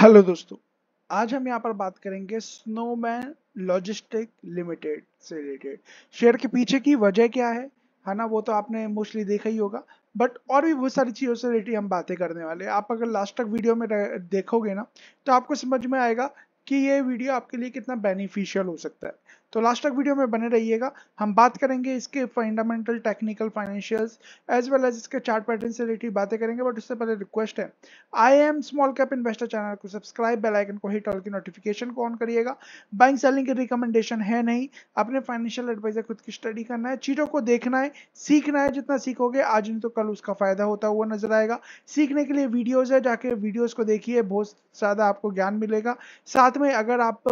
Hello दोस्तों आज हम यहाँ पर बात करेंगे स्नोमैन लॉजिस्टिक लिमिटेड से रिलेटेड शेयर के पीछे की वजह क्या है है ना वो तो आपने मोस्टली देखा ही होगा बट और भी बहुत सारी चीज़ों से रिलेटेड हम बातें करने वाले आप अगर लास्ट तक वीडियो में देखोगे ना तो आपको समझ में आएगा कि ये वीडियो आपके लिए कितना बेनिफिशियल हो सकता है तो लास्ट तक वीडियो में बने रहिएगा हम बात करेंगे इसके fundamental technical financials as well as इसके चार्ट पैटर्न से रिलेटेड बातें करेंगे बट उससे पहले रिक्वेस्ट है I am small cap investor channel को सब्सक्राइब बेल आइकन को हिट ऑल की नोटिफिकेशन को ऑन करिएगा बाइंग सेलिंग की रिकमेंडेशन है नहीं अपने फाइनेंशियल एडवाइजर खुद की स्टडी करना है चीज़ों को देखना है सीखना है जितना सीखोगे आज नहीं तो कल उसका फायदा होता हुआ नजर आएगा सीखने के लिए वीडियोज है जाके वीडियोज को देखिए बहुत ज़्यादा आपको ज्ञान मिलेगा साथ में अगर आप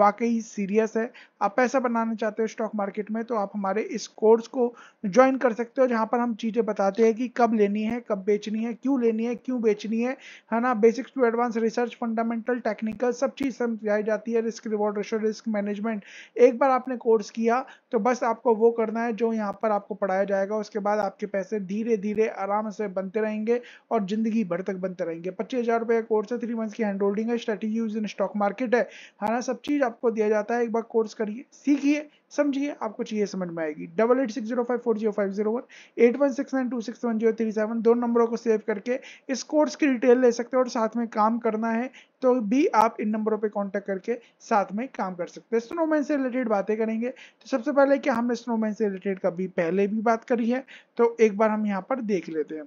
वाकई सीरियस है आप पैसा बनाना चाहते हो स्टॉक मार्केट में तो आप हमारे इस कोर्स को ज्वाइन कर सकते हो जहाँ पर हम चीज़ें बताते हैं कि कब लेनी है कब बेचनी है क्यों लेनी है क्यों बेचनी है है ना basics to advance research fundamental technical सब चीज़ समझाई जाती है risk reward ratio risk management एक बार आपने कोर्स किया तो बस आपको वो करना है जो यहाँ पर आपको पढ़ाया जाएगा उसके बाद आपके पैसे धीरे धीरे आराम से बनते रहेंगे और ज़िंदगी भर तक बनते रहेंगे पच्चीस हज़ार रुपये का कोर्स है थ्री मंथ्स की हैंड होल्डिंग है strategy use in stock market है है ना सब चीज़ आपको दिया जाता है एक बार कोर्स करिए सीखिए समझिए आपको चाहिए समझ में आएगी double eight six zero five four zero five zero one eight one six nine two six one zero three seven दो नंबरों को सेव करके इस कोर्स की डिटेल ले सकते हैं और साथ में काम करना है तो भी आप इन नंबरों पे कांटेक्ट करके साथ में काम कर सकते हैं स्नोमैन से रिलेटेड बातें करेंगे तो सबसे पहले कि हमने स्नोमैन से रिलेटेड कभी पहले भी बात करी है तो एक बार हम यहाँ पर देख लेते हैं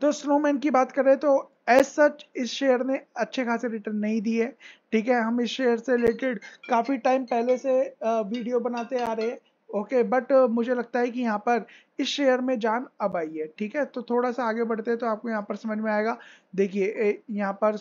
तो स्नोमैन की बात करें तो एज सच इस शेयर ने अच्छे खासे रिटर्न नहीं दिए ठीक है हम इस शेयर से रिलेटेड काफ़ी टाइम पहले से वीडियो बनाते आ रहे हैं ओके बट मुझे लगता है कि यहाँ पर इस शेयर में जान अब आई है ठीक है तो थोड़ा सा आगे बढ़ते हैं तो आपको यहाँ पर समझ में आएगा देखिए यहाँ पर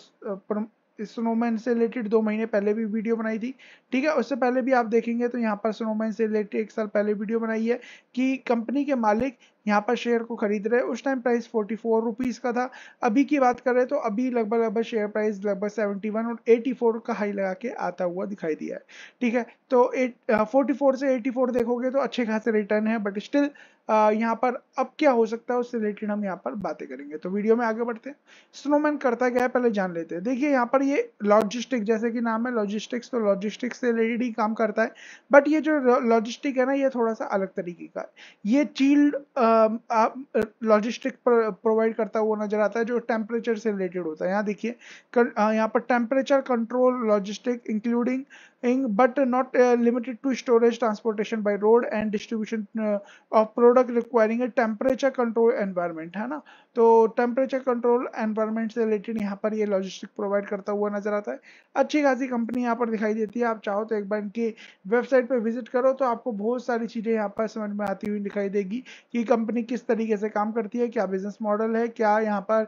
स्नोमैन से रिलेटेड दो महीने पहले भी वीडियो बनाई थी ठीक है उससे पहले भी आप देखेंगे तो यहाँ पर स्नोमैन से रिलेटेड एक साल पहले वीडियो बनाई है कि कंपनी के मालिक यहाँ पर शेयर को खरीद रहे उस time price forty four rupees का था अभी की बात करें तो अभी लगभग लगभग शेयर प्राइस लगभग सेवेंटी वन और एटी फोर का हाई लगा के आता हुआ दिखाई दिया है ठीक है तो एट फोर्टी फोर से एटी फोर देखोगे तो अच्छे खासे रिटर्न है बट स्टिल यहाँ पर अब क्या हो सकता है उससे रिलेटेड हम यहाँ पर बातें करेंगे तो वीडियो में आगे बढ़ते हैं स्नोमैन करता क्या है पहले जान लेते हैं देखिए यहाँ पर ये लॉजिस्टिक जैसे कि नाम है लॉजिस्टिक्स तो लॉजिस्टिक्स से रिलेटेड ही काम करता है बट ये जो लॉजिस्टिक है ना ये थोड़ा सा अलग तरीके का है ये चील्ड आ, uh, लॉजिस्टिक प्रोवाइड करता हुआ नजर आता है जो टेम्परेचर से रिलेटेड होता है यहाँ देखिए यहाँ पर temperature control logistic including but not uh, limited to storage, transportation by road and distribution uh, of product requiring a temperature control environment है ना तो टेम्परेचर कंट्रोल एनवायरमेंट से रिलेटेड यहाँ पर ये लॉजिस्टिक प्रोवाइड करता हुआ नजर आता है अच्छी खासी कंपनी यहाँ पर दिखाई देती है आप चाहो तो एक बार इनकी वेबसाइट पर विजिट करो तो आपको बहुत सारी चीज़ें यहाँ पर समझ में आती हुई दिखाई देगी कि कंपनी किस तरीके से काम करती है क्या बिजनेस मॉडल है क्या यहाँ पर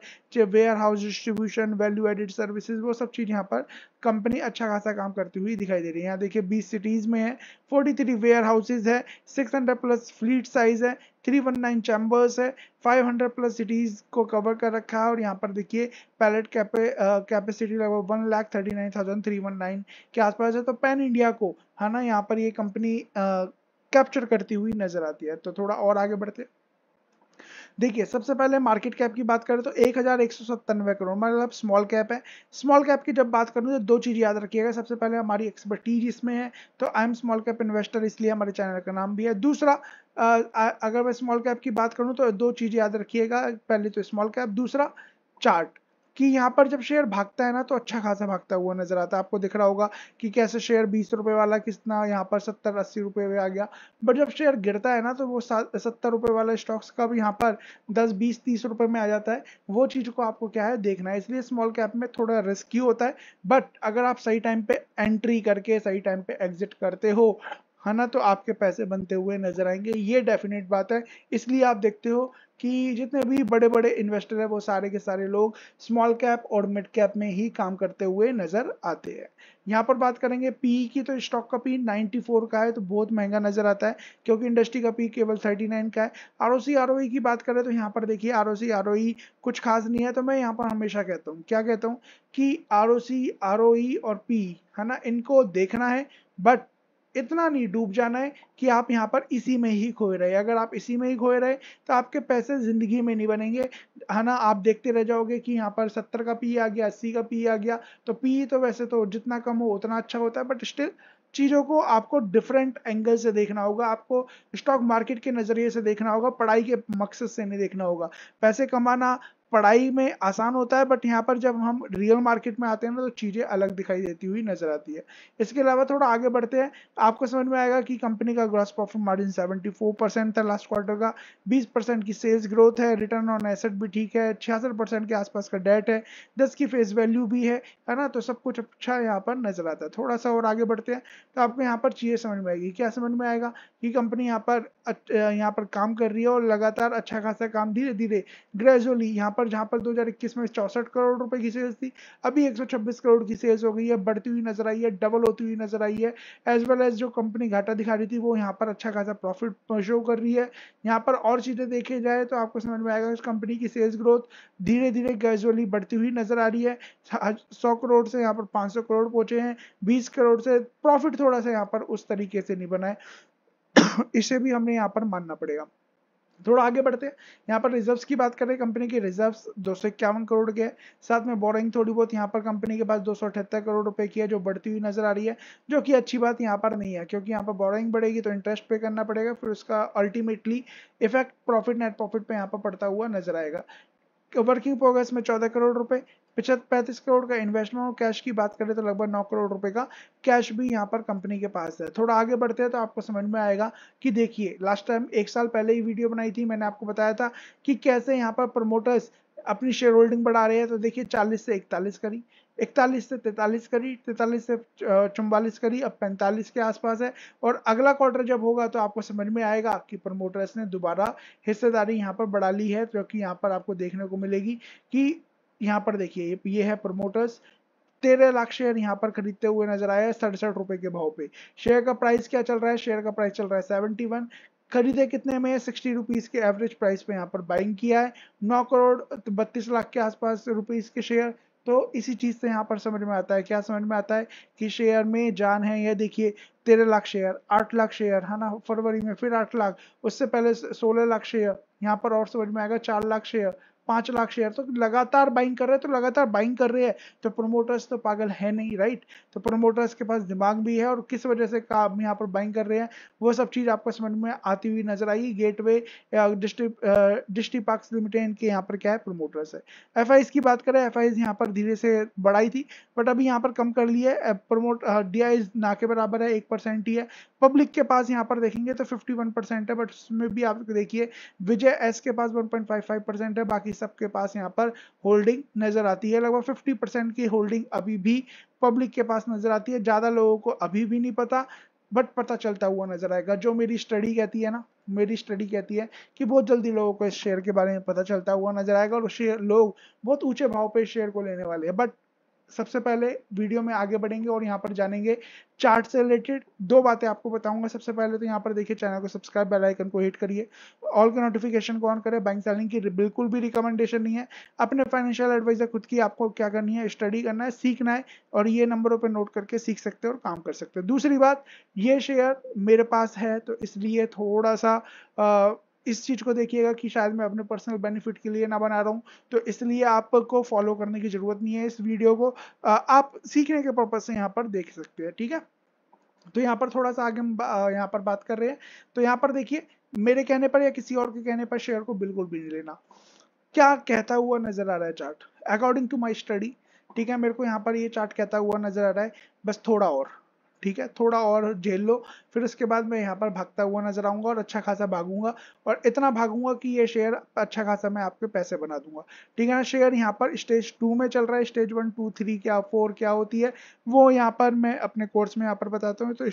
warehouse distribution value added services वो सब चीज़ यहाँ पर कंपनी अच्छा खासा काम करती हुई दिखाई दे रही है यहाँ देखिए 20 सिटीज में है 43 वेयर हाउसेज है 600 प्लस फ्लीट साइज है 319 चैम्बर्स है 500 प्लस सिटीज को कवर कर रखा है और यहाँ पर देखिए पैलेट कैपेसिटी लगभग one lakh thirty nine thousand three one nine के आसपास है तो पैन इंडिया को है ना यहाँ पर ये कंपनी कैप्चर करती हुई नजर आती है तो थोड़ा और आगे बढ़ते हैं देखिए सबसे पहले मार्केट कैप की बात करें तो एक हजार एक सौ सत्तानवे करोड़ मतलब स्मॉल कैप है स्मॉल कैप की जब बात करूँ तो दो चीज़ याद रखिएगा सबसे पहले हमारी एक्सपर्टीज इसमें है तो I am small cap investor इसलिए हमारे चैनल का नाम भी है दूसरा अगर मैं स्मॉल कैप की बात करूँ तो दो चीज़ याद रखिएगा पहले तो स्मॉल कैप दूसरा चार्ट कि यहाँ पर जब शेयर भागता है ना तो अच्छा खासा भागता हुआ नजर आता है आपको दिख रहा होगा कि कैसे शेयर बीस रुपए वाला कितना यहाँ पर सत्तर अस्सी रुपए में आ गया बट जब शेयर गिरता है ना तो वो सत्तर रुपए वाला स्टॉक्स का भी यहाँ पर दस बीस तीस रुपए में आ जाता है वो चीज को आपको क्या है देखना है इसलिए स्मॉल कैप में थोड़ा रिस्की होता है बट अगर आप सही टाइम पे एंट्री करके सही टाइम पे एग्जिट करते हो है ना तो आपके पैसे बनते हुए नजर आएंगे ये डेफिनेट बात है इसलिए आप देखते हो कि जितने भी बड़े बड़े इन्वेस्टर हैं वो सारे के सारे लोग स्मॉल कैप और मिड कैप में ही काम करते हुए नजर आते हैं यहाँ पर बात करेंगे पी e की तो स्टॉक का पी 94 e का है तो बहुत महंगा नजर आता है क्योंकि इंडस्ट्री का पी e केवल 39 का है R O C R O की बात करें तो यहाँ पर देखिए R O C R O कुछ खास नहीं है तो मैं यहाँ पर हमेशा कहता हूँ क्या कहता हूँ कि R O C R O और पी है ना इनको देखना है बट इतना नहीं डूब जाना है कि आप यहाँ पर इसी में ही खोए रहे अगर आप इसी में ही खोए रहे तो आपके पैसे ज़िंदगी में नहीं बनेंगे है ना आप देखते रह जाओगे कि यहाँ पर सत्तर का पी आ गया अस्सी का पी आ गया तो पी तो वैसे तो जितना कम हो उतना अच्छा होता है बट स्टिल चीज़ों को आपको डिफरेंट एंगल से देखना होगा आपको स्टॉक मार्केट के नज़रिए से देखना होगा पढ़ाई के मकसद से नहीं देखना होगा पैसे कमाना पढ़ाई में आसान होता है बट यहाँ पर जब हम रियल मार्केट में आते हैं ना तो चीज़ें अलग दिखाई देती हुई नजर आती है इसके अलावा थोड़ा आगे बढ़ते हैं आपको समझ में आएगा कि कंपनी का ग्रॉस प्रॉफिट मार्जिन 74 परसेंट था लास्ट क्वार्टर का 20 परसेंट की सेल्स ग्रोथ है रिटर्न ऑन एसेट भी ठीक है छियासठ परसेंट के आसपास का डेट है दस की फेस वैल्यू भी है है ना तो सब कुछ अच्छा यहाँ पर नजर आता है थोड़ा सा और आगे बढ़ते हैं तो आपको यहाँ पर चीज़ें समझ में आएगी क्या समझ में आएगा कि कंपनी यहाँ पर यहाँ पर काम कर रही है और लगातार अच्छा खासा काम धीरे धीरे ग्रेजुअली यहाँ पर जहां पर 2021 में चौसठ करोड़ रुपए की सेल्स थी अभी 126 करोड़ की सेल्स हो गई है बढ़ती हुई नजर आई है डबल होती हुई नजर आई है एज वेल एज जो कंपनी घाटा दिखा रही थी वो यहाँ पर अच्छा खासा प्रॉफिट शो कर रही है यहाँ पर और चीजें देखे जाए तो आपको समझ में आएगा इस कंपनी की सेल्स ग्रोथ धीरे धीरे ग्रेजुअली बढ़ती हुई नजर आ रही है सौ करोड़ से यहाँ पर पांच करोड़ पहुंचे हैं बीस करोड़ से प्रॉफिट थोड़ा सा यहाँ पर उस तरीके से नहीं बना है इसे भी हमें यहाँ पर मानना पड़ेगा थोड़ा आगे बढ़ते हैं यहाँ पर रिजर्व्स की बात करें कंपनी की रिजर्व्स दो करोड़ के साथ में बोरिंग थोड़ी बहुत यहाँ पर कंपनी के पास दो करोड़ रुपए की है जो बढ़ती हुई नजर आ रही है जो कि अच्छी बात यहाँ पर नहीं है क्योंकि यहाँ पर बोरिंग बढ़ेगी तो इंटरेस्ट पे करना पड़ेगा फिर उसका ultimately effect profit net profit पे यहाँ पर पड़ता हुआ नजर आएगा वर्किंग प्रोग्रेस में चौदह करोड़ रुपए पिछहत पैंतीस करोड़ का इन्वेस्टमेंट और कैश की बात करें तो लगभग नौ करोड़ रुपए का कैश भी यहाँ पर कंपनी के पास है थोड़ा आगे बढ़ते हैं तो आपको समझ में आएगा कि देखिए लास्ट टाइम एक साल पहले ही वीडियो बनाई थी मैंने आपको बताया था कि कैसे यहाँ पर प्रमोटर्स अपनी शेयर होल्डिंग बढ़ा रहे हैं तो देखिए 40 से 41 करी इकतालीस से तैतालीस करी तैतालीस से चौवालीस करी अब पैंतालीस के आसपास है और अगला क्वार्टर जब होगा तो आपको समझ में आएगा कि प्रमोटर्स ने दोबारा हिस्सेदारी यहाँ पर बढ़ा ली है क्योंकि तो यहाँ पर आपको देखने को मिलेगी कि यहाँ पर देखिए ये है प्रमोटर्स तेरह लाख शेयर यहाँ पर खरीदते हुए नजर आया है सड़सठ रुपए के भाव पे शेयर का प्राइस क्या चल रहा है शेयर का प्राइस चल रहा है सेवेंटी वन खरीदे कितने में सिक्सटी रुपीज़ के एवरेज प्राइस पे यहाँ पर बाइंग किया है नौ करोड़ बत्तीस लाख के आसपास रुपीज़ के शेयर तो इसी चीज़ से यहाँ पर समझ में आता है क्या समझ में आता है कि शेयर में जान है यह देखिए तेरह लाख शेयर आठ लाख शेयर है ना फरवरी में फिर आठ लाख उससे पहले सोलह लाख शेयर यहाँ पर और समझ में आएगा चार लाख शेयर पांच लाख शेयर तो लगातार बाइंग कर रहे हैं तो लगातार बाइंग कर रहे हैं तो प्रोमोटर्स तो पागल है नहीं राइट तो प्रोमोटर्स के पास दिमाग भी है और किस वजह से काम यहाँ पर बाइंग कर रहे हैं वो सब चीज़ आपको समझ में आती हुई नजर आई Gateway Distripark Limited के यहाँ पर क्या है प्रोमोटर्स है एफ की बात करें एफ आई पर धीरे से बढ़ाई थी बट अभी यहाँ पर कम कर ली है प्रोमोट डी ना के बराबर है एक ही है पब्लिक के पास यहाँ पर देखेंगे तो फिफ्टी है बट उसमें भी आप देखिए विजय एस के पास वन है बाकी सबके पास यहाँ पर होल्डिंग नजर आती है लगभग 50 परसेंट की होल्डिंग अभी भी पब्लिक के पास नजर आती है ज्यादा लोगों को अभी भी नहीं पता बट पता चलता हुआ नजर आएगा जो मेरी स्टडी कहती है ना मेरी स्टडी कहती है कि बहुत जल्दी लोगों को इस शेयर के बारे में पता चलता हुआ नजर आएगा और शेयर लोग बहुत ऊंचे भाव पे शेयर को लेने वाले हैं बट सबसे पहले वीडियो में आगे बढ़ेंगे और यहाँ पर जानेंगे चार्ट से रिलेटेड दो बातें आपको बताऊंगा सबसे पहले तो यहाँ पर देखिए चैनल को सब्सक्राइब बेल आइकन को हिट करिए ऑल का नोटिफिकेशन को ऑन करें बैंक सेलिंग की बिल्कुल भी रिकमेंडेशन नहीं है अपने फाइनेंशियल एडवाइजर खुद की आपको क्या करनी है स्टडी करना है सीखना है और ये नंबरों पर नोट करके सीख सकते हो और काम कर सकते हो दूसरी बात ये शेयर मेरे पास है तो इसलिए थोड़ा सा आ, इस चीज़ को देखिएगा कि शायद मैं अपने पर्सनल बेनिफिट के लिए ना बना रहा हूँ तो इसलिए आपको फॉलो करने की ज़रूरत नहीं है इस वीडियो को आप सीखने के पर्पज़ से यहाँ पर देख सकते हैं ठीक है तो यहाँ पर थोड़ा सा आगे हम यहाँ पर बात कर रहे हैं तो यहाँ पर देखिए मेरे कहने पर या किसी और के कहने पर शेयर को बिल्कुल भी नहीं लेना क्या कहता हुआ नजर आ रहा है chart according to my study ठीक है मेरे को यहाँ पर ये चार्ट कहता हुआ नजर आ रहा है बस थोड़ा और ठीक है थोड़ा और झेल लो फिर उसके बाद मैं यहाँ पर भागता हुआ नजर आऊंगा और अच्छा खासा भागूंगा और इतना भागूंगा कि ये शेयर अच्छा खासा मैं आपके पैसे बना दूंगा ठीक है ना शेयर यहाँ पर स्टेज टू में चल रहा है स्टेज वन टू थ्री क्या फोर क्या होती है वो यहाँ पर मैं अपने कोर्स में यहाँ पर बताता हूँ तो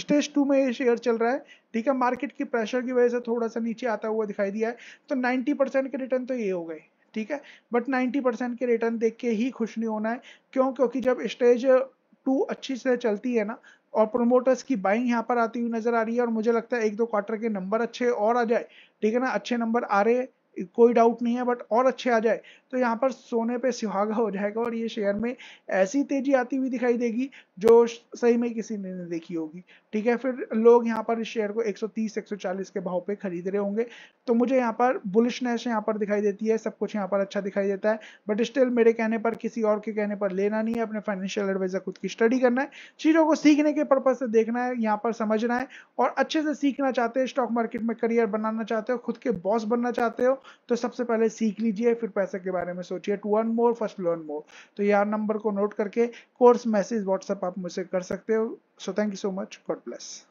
स्टेज टू में ये शेयर चल रहा है ठीक है मार्केट की प्रेशर की वजह से थोड़ा सा नीचे आता हुआ दिखाई दिया है तो नाइन्टी परसेंट के रिटर्न तो ये हो गए ठीक है बट 90 परसेंट के रिटर्न देख के ही खुश नहीं होना है क्यों क्योंकि जब स्टेज टू अच्छी से चलती है ना और प्रोमोटर्स की बाइंग यहाँ पर आती हुई नजर आ रही है और मुझे लगता है एक दो क्वार्टर के नंबर अच्छे और आ जाए ठीक है ना अच्छे नंबर आ रहे कोई डाउट नहीं है बट और अच्छे आ जाए तो यहाँ पर सोने पे सुहागा हो जाएगा और ये शेयर में ऐसी तेजी आती हुई दिखाई देगी जो सही में किसी ने नहीं देखी होगी ठीक है फिर लोग यहाँ पर इस शेयर को 130 140 के भाव पे खरीद रहे होंगे तो मुझे यहाँ पर बुलिशनेस यहाँ पर दिखाई देती है सब कुछ यहाँ पर अच्छा दिखाई देता है बट स्टिल मेरे कहने पर किसी और के कहने पर लेना नहीं है अपने फाइनेंशियल एडवाइजर खुद की स्टडी करना है चीज़ों को सीखने के पर्पज से देखना है यहाँ पर समझना है और अच्छे से सीखना चाहते हैं स्टॉक मार्केट में करियर बनाना चाहते हो खुद के बॉस बनना चाहते हो तो सबसे पहले सीख लीजिए फिर पैसे के बारे में सोचिए to earn more first learn more तो यार नंबर को नोट करके कोर्स मैसेज व्हाट्सएप आप मुझसे कर सकते हो So thank you so much. God bless.